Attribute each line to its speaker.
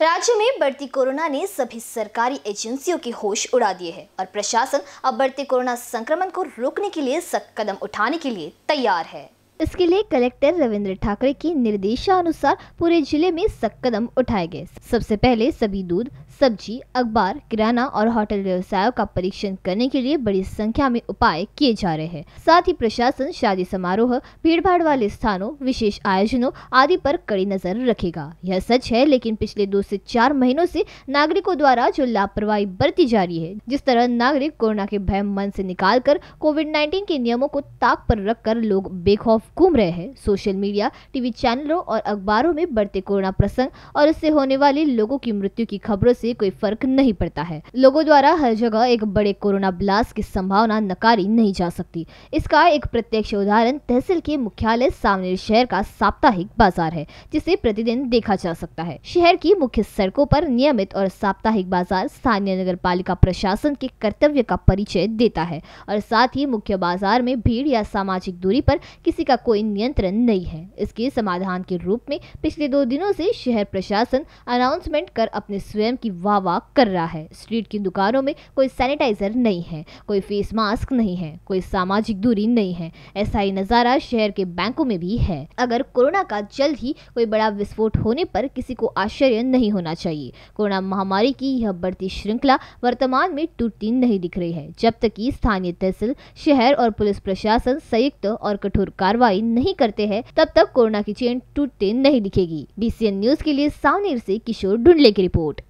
Speaker 1: राज्य में बढ़ती कोरोना ने सभी सरकारी एजेंसियों के होश उड़ा दिए हैं और प्रशासन अब बढ़ते कोरोना संक्रमण को रोकने के लिए सख्त कदम उठाने के लिए तैयार है इसके लिए कलेक्टर रविंद्र ठाकरे के निर्देशानुसार पूरे जिले में सख्त कदम उठाए गए सबसे पहले सभी दूध सब्जी अखबार किराना और होटल व्यवसायों का परीक्षण करने के लिए बड़ी संख्या में उपाय किए जा रहे हैं साथ ही प्रशासन शादी समारोह भीड़भाड़ वाले स्थानों विशेष आयोजनों आदि पर कड़ी नजर रखेगा यह सच है लेकिन पिछले दो से चार महीनों से नागरिकों द्वारा जो लापरवाही बरती जा रही है जिस तरह नागरिक कोरोना के भय मन से निकाल कोविड नाइन्टीन के नियमों को ताक पर रखकर लोग बेखौफ खिलाफ घूम रहे हैं सोशल मीडिया टीवी चैनलों और अखबारों में बढ़ते कोरोना प्रसंग और इससे होने वाले लोगों की मृत्यु की खबरों से कोई फर्क नहीं पड़ता है लोगों द्वारा हर जगह एक बड़े कोरोना ब्लास्ट की संभावना नकारी नहीं जा सकती इसका एक प्रत्यक्ष उदाहरण तहसील के मुख्यालय सामने शहर का साप्ताहिक बाजार है जिसे प्रतिदिन देखा जा सकता है शहर की मुख्य सड़कों पर नियमित और साप्ताहिक बाजार स्थानीय नगर पालिका प्रशासन के कर्तव्य का परिचय देता है और साथ ही मुख्य बाजार में भीड़ या सामाजिक दूरी पर किसी का का कोई नियंत्रण नहीं है इसके समाधान के रूप में पिछले दो दिनों से शहर प्रशासन अनाउंसमेंट कर अपने स्वयं की वाह वाह कर रहा है स्ट्रीट की दुकानों में कोई सैनिटाइजर नहीं है कोई फेस मास्क नहीं है कोई सामाजिक दूरी नहीं है ऐसा ही नज़ारा शहर के बैंकों में भी है अगर कोरोना का जल्द ही कोई बड़ा विस्फोट होने पर किसी को आश्चर्य नहीं होना चाहिए कोरोना महामारी की यह बढ़ती श्रृंखला वर्तमान में टूटती नहीं दिख रही है जब तक की स्थानीय तहसील शहर और पुलिस प्रशासन संयुक्त और कठोर कार्रवाई कार्रवाई नहीं करते हैं तब तक कोरोना की चेन टूटते नहीं दिखेगी बीसीएन न्यूज के लिए सावनेर से किशोर ढूंढले की रिपोर्ट